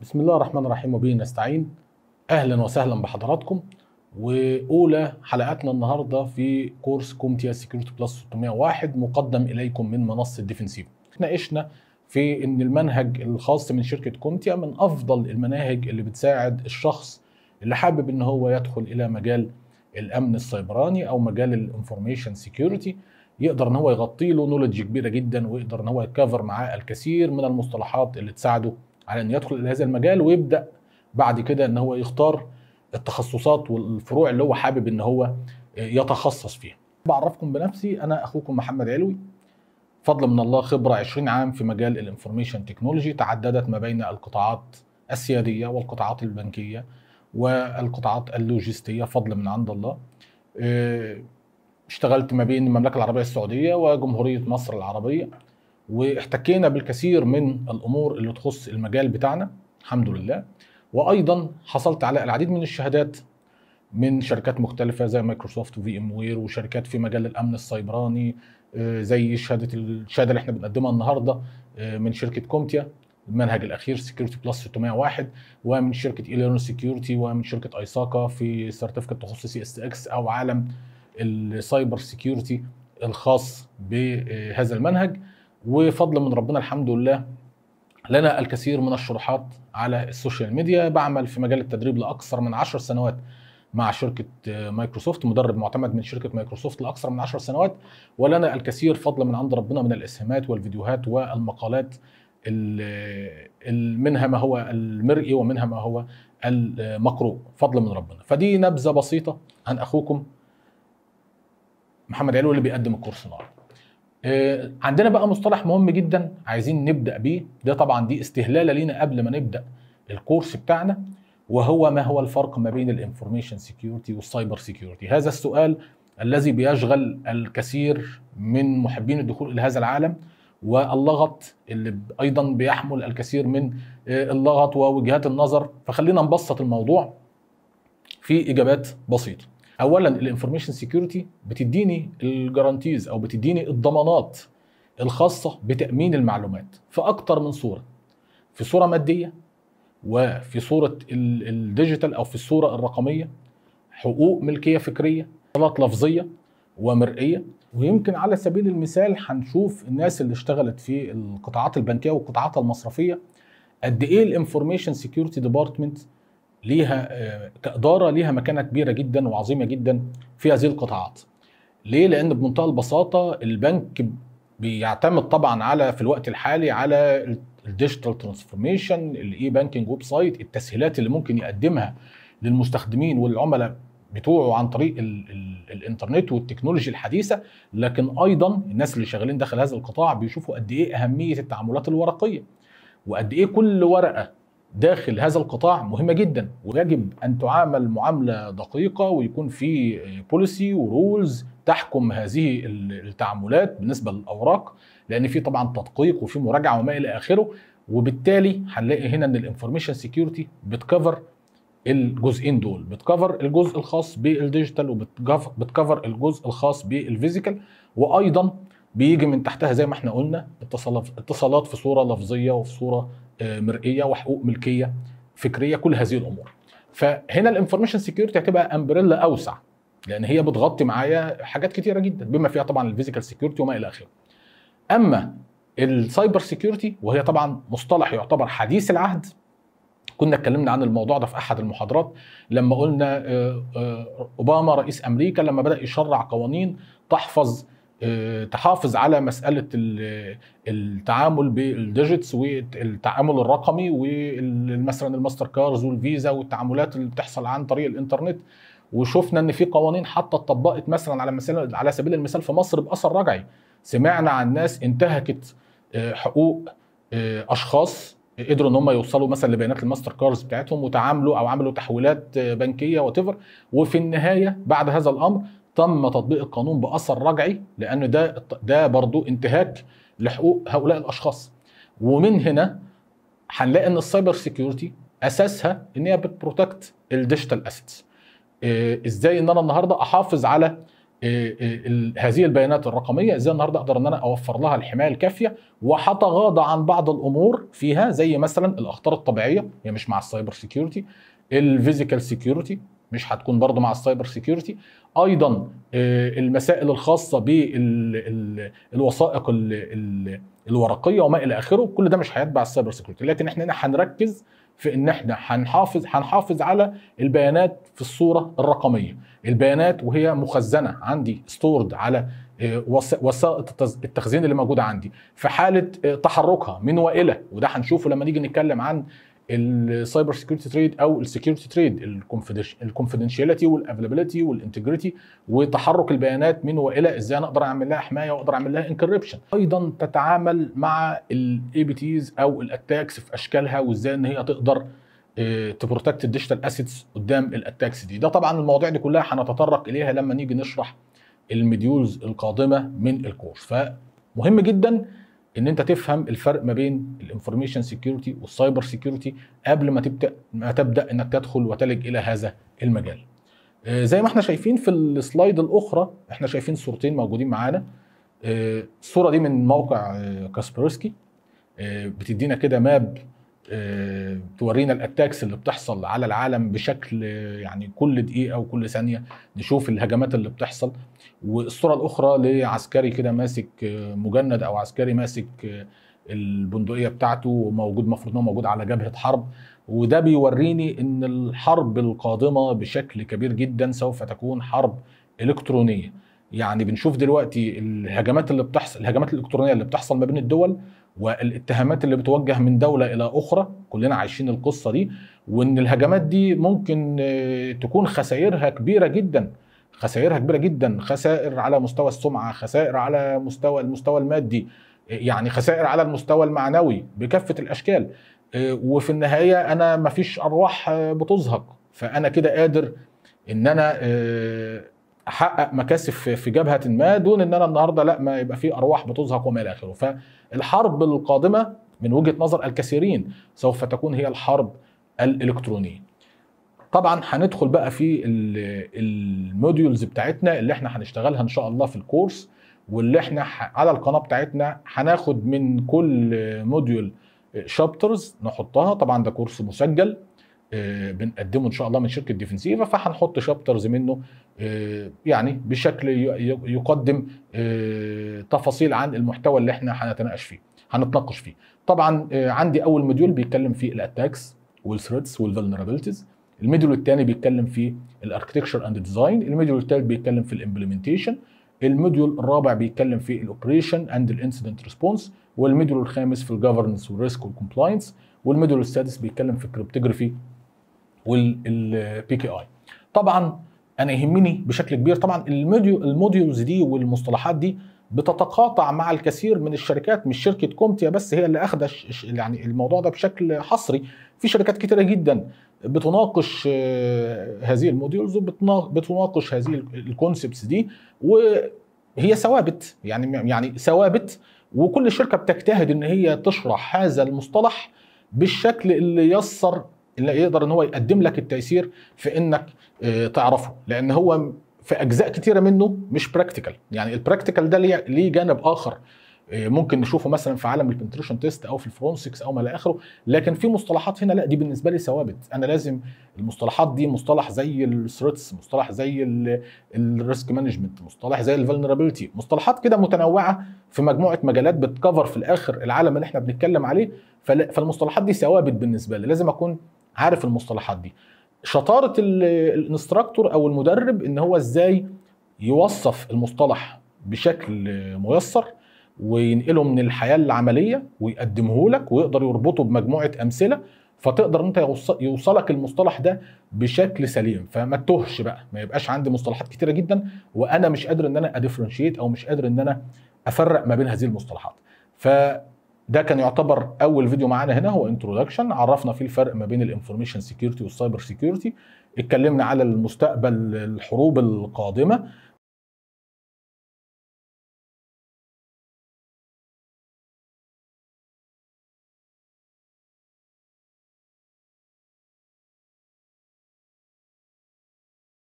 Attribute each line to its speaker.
Speaker 1: بسم الله الرحمن الرحيم وبه نستعين اهلا وسهلا بحضراتكم واولى حلقاتنا النهارده في كورس كومتيا سكيورتي بلس 601 مقدم اليكم من منصه ديفنسيف ناقشنا في ان المنهج الخاص من شركه كومتيا من افضل المناهج اللي بتساعد الشخص اللي حابب ان هو يدخل الى مجال الامن السيبراني او مجال الانفورميشن سيكيورتي يقدر ان هو يغطي له نولج كبيره جدا ويقدر ان هو يكفر معاه الكثير من المصطلحات اللي تساعده على انه يدخل الى هذا المجال ويبدا بعد كده ان هو يختار التخصصات والفروع اللي هو حابب ان هو يتخصص فيها بعرفكم بنفسي انا اخوكم محمد علوي فضل من الله خبرة 20 عام في مجال الانفورميشن تكنولوجي تعددت ما بين القطاعات السيادية والقطاعات البنكية والقطاعات اللوجستية فضل من عند الله اه، اشتغلت ما بين المملكة العربية السعودية وجمهورية مصر العربية واحتكينا بالكثير من الامور اللي تخص المجال بتاعنا الحمد لله وايضا حصلت على العديد من الشهادات من شركات مختلفة زي مايكروسوفت وفي ام وير وشركات في مجال الامن السيبراني آه، زي شهادة الشهادة اللي احنا بنقدمها النهاردة آه، من شركة كومتيا المنهج الاخير سكيورتي بلس 601 ومن شركة ايليرن سكيورتي ومن شركة ايساكا في سيرتيفيكت تخص سي اس اكس او عالم السايبر سكيورتي الخاص بهذا المنهج وفضل من ربنا الحمد لله لنا الكثير من الشروحات على السوشيال ميديا بعمل في مجال التدريب لأكثر من 10 سنوات مع شركة آه، مايكروسوفت مدرب معتمد من شركة مايكروسوفت لأكثر من عشر سنوات ولنا الكثير فضل من عند ربنا من الإسهامات والفيديوهات والمقالات آه، منها ما هو المرئي ومنها ما هو المقروء فضل من ربنا فدي نبذة بسيطة عن أخوكم محمد علو اللي بيقدم الكورس النهارده آه، عندنا بقى مصطلح مهم جدا عايزين نبدا بيه ده طبعا دي استهلاله لينا قبل ما نبدا الكورس بتاعنا وهو ما هو الفرق ما بين الانفورميشن سيكيورتي والسايبر سيكيورتي هذا السؤال الذي بيشغل الكثير من محبين الدخول الى هذا العالم واللغط اللي ايضا بيحمل الكثير من آه، اللغط ووجهات النظر فخلينا نبسط الموضوع في اجابات بسيطه اولا الانفورميشن سيكيورتي بتديني الجرانتيز او بتديني الضمانات الخاصه بتامين المعلومات في اكتر من صوره في صوره ماديه وفي صوره الديجيتال او في الصوره الرقميه حقوق ملكيه فكريه صلات لفظيه ومرئيه ويمكن على سبيل المثال هنشوف الناس اللي اشتغلت في القطاعات البنكيه والقطاعات المصرفيه قد ايه الانفورميشن سيكيورتي ديبارتمنت ليها آه، كاداره ليها مكانه كبيره جدا وعظيمه جدا في هذه القطاعات. ليه؟ لان بمنتهى البساطه البنك بيعتمد طبعا على في الوقت الحالي على الديجيتال ترانسفورميشن الاي بانكينج ويب سايت التسهيلات اللي ممكن يقدمها للمستخدمين والعملاء بتوعه عن طريق الـ الـ الانترنت والتكنولوجي الحديثه لكن ايضا الناس اللي شغالين داخل هذا القطاع بيشوفوا قد ايه اهميه التعاملات الورقيه وقد ايه كل ورقه داخل هذا القطاع مهمه جدا ويجب ان تعامل معامله دقيقه ويكون في بوليسي ورولز تحكم هذه التعاملات بالنسبه للاوراق لان في طبعا تدقيق وفي مراجعه وما الى اخره وبالتالي هنلاقي هنا ان الانفورميشن سيكيورتي بتكفر الجزئين دول بتكفر الجزء الخاص بالديجيتال وبتكفر الجزء الخاص بالفيزيكال وايضا بيجي من تحتها زي ما احنا قلنا اتصالات في صوره لفظيه وفي صوره آه، مرئيه وحقوق ملكيه فكريه كل هذه الامور فهنا الانفورميشن سيكيورتي هتبقى امبريلا اوسع لان هي بتغطي معايا حاجات كتيره جدا بما فيها طبعا الفيزيكال سيكيورتي وما الى اخره اما السايبر سيكيورتي وهي طبعا مصطلح يعتبر حديث العهد كنا اتكلمنا عن الموضوع ده في احد المحاضرات لما قلنا آه، آه، اوباما رئيس امريكا لما بدا يشرع قوانين تحفظ آه، تحافظ على مساله التعامل بالديجيتس والتعامل الرقمي ومثلا الماستر كارز والفيزا والتعاملات اللي بتحصل عن طريق الانترنت وشفنا ان في قوانين حتى اتطبقت مثلا على مثلا على سبيل المثال في مصر باثر رجعي سمعنا عن ناس انتهكت آه، حقوق آه، اشخاص قدروا ان هم يوصلوا مثلا لبيانات الماستر كارز بتاعتهم وتعاملوا او عملوا تحويلات بنكيه وتفر وفي النهايه بعد هذا الامر تم تطبيق القانون باثر رجعي لان ده ده برضو انتهاك لحقوق هؤلاء الاشخاص ومن هنا هنلاقي ان السايبر سيكيورتي اساسها ان هي بتبروتكت الديجيتال اسيتس ازاي ان انا النهارده احافظ على آه، آه، هذه البيانات الرقميه ازاي النهارده اقدر ان انا اوفر لها الحمايه الكافيه وحتغاضى عن بعض الامور فيها زي مثلا الاخطار الطبيعيه هي يعني مش مع السايبر سيكيورتي الفيزيكال سيكيورتي مش هتكون برضه مع السايبر سيكيورتي ايضا آه، المسائل الخاصه بالوثائق الورقيه وما الى اخره كل ده مش هيتبع السايبر سيكيورتي لكن احنا هنا هنركز في ان احنا هنحافظ هنحافظ على البيانات في الصوره الرقميه البيانات وهي مخزنه عندي ستورد على آه، وسائط التخزين اللي موجوده عندي في حاله آه، تحركها من والى وده هنشوفه لما نيجي نتكلم عن السايبر سكيورتي تريد او السكيورتي تريد الكونفدنشاليتي والافيلابيلتي والانتجريتي وتحرك البيانات من والى ازاي انا اقدر اعمل لها حمايه واقدر اعمل لها انكربشن ايضا تتعامل مع الاي بي تيز او الاتاكس في اشكالها وازاي ان هي تقدر تبروتكت الديجيتال اسيتس قدام الاتاكس دي ده طبعا المواضيع دي كلها هنتطرق اليها لما نيجي نشرح المديولز القادمه من الكورس فمهم جدا ان انت تفهم الفرق ما بين الانفورميشن سيكيورتي والسايبر سيكيورتي قبل ما تبدا ما تبدا انك تدخل وتلج الى هذا المجال آه، زي ما احنا شايفين في السلايد الاخرى احنا شايفين صورتين موجودين معانا آه، الصوره دي من موقع آه، كاسبرسكي بتدينا كده ماب آه، تورينا الاتاكس اللي بتحصل على العالم بشكل يعني كل دقيقه وكل ثانيه نشوف الهجمات اللي بتحصل والصوره الاخرى لعسكري كده ماسك آه، مجند او عسكري ماسك آه، البندقيه بتاعته وموجود المفروض انه موجود على جبهه حرب وده بيوريني ان الحرب القادمه بشكل كبير جدا سوف تكون حرب الكترونيه يعني بنشوف دلوقتي الهجمات اللي بتحصل الهجمات الالكترونيه اللي بتحصل ما بين الدول والاتهامات اللي بتوجه من دولة إلى أخرى كلنا عايشين القصة دي وإن الهجمات دي ممكن آه، تكون خسائرها كبيرة جدا خسائرها كبيرة جدا خسائر على مستوى السمعة خسائر على مستوى المستوى المادي آه، يعني خسائر على المستوى المعنوي بكافة الأشكال آه، وفي النهاية أنا مفيش أرواح بتزهق فأنا كده قادر إن أنا احقق مكاسب في جبهه ما دون ان انا النهارده لا ما يبقى في ارواح بتزهق وما الى اخره فالحرب القادمه من وجهه نظر الكثيرين سوف تكون هي الحرب الالكترونيه طبعا هندخل بقى في الموديولز بتاعتنا اللي احنا هنشتغلها ان شاء الله في الكورس واللي احنا على القناه بتاعتنا هناخد من كل موديول شابترز نحطها طبعا ده كورس مسجل آه، بنقدمه ان شاء الله من شركه ديفنسيفا فهنحط شابترز منه آه، يعني بشكل يقدم آه، تفاصيل عن المحتوى اللي احنا هنتناقش فيه هنتناقش فيه طبعا عندي اول موديول بيتكلم في الاتاكس والثريتس والفلنربيلتيز الموديول الثاني بيتكلم في الاركتكشر اند ديزاين الموديول الثالث بيتكلم في الامبلمنتيشن الموديول الرابع بيتكلم في الاوبريشن اند الانسيدنت ريسبونس والموديول الخامس في الجفرنس والريسك والكومبلاينس والموديول السادس بيتكلم في الكريبتوجرافي والبي كي اي طبعا انا يهمني بشكل كبير طبعا الموديولز دي والمصطلحات دي بتتقاطع مع الكثير من الشركات مش شركه كومتيا بس هي اللي اخدش يعني الموضوع ده بشكل حصري في شركات كتيره جدا بتناقش آه، هذه الموديولز وبتناقش هذه الكونسبتس دي وهي ثوابت يعني يعني ثوابت وكل شركه بتجتهد ان هي تشرح هذا المصطلح بالشكل اللي يسر يقدر ان هو يقدم لك التيسير في انك آه، تعرفه لان هو في اجزاء كتيره منه مش براكتيكال يعني البراكتيكال ده ليه جانب اخر آه، ممكن نشوفه مثلا في عالم البنتريشن تيست او في الفرونسكس او ما الى اخره لكن في مصطلحات هنا لا دي بالنسبه لي ثوابت انا لازم المصطلحات دي مصطلح زي الثريتس مصطلح زي الريسك مانجمنت مصطلح زي الفلنربيلتي مصطلحات كده متنوعه في مجموعه مجالات بتكفر في الاخر العالم اللي احنا بنتكلم عليه فالمصطلحات دي ثوابت بالنسبه لي لازم اكون عارف المصطلحات دي شطاره الانستراكتور او المدرب ان هو ازاي يوصف المصطلح بشكل ميسر وينقله من الحياه العمليه ويقدمه لك ويقدر يربطه بمجموعه امثله فتقدر انت يوصلك المصطلح ده بشكل سليم فما تهش بقى ما يبقاش عندي مصطلحات كتيره جدا وانا مش قادر ان انا ادفرنشيت او مش قادر ان انا افرق ما بين هذه المصطلحات ف ده كان يعتبر اول فيديو معانا هنا هو انترودكشن عرفنا فيه الفرق ما بين الانفورميشن سيكيورتي والسايبر سيكيورتي اتكلمنا على المستقبل الحروب القادمه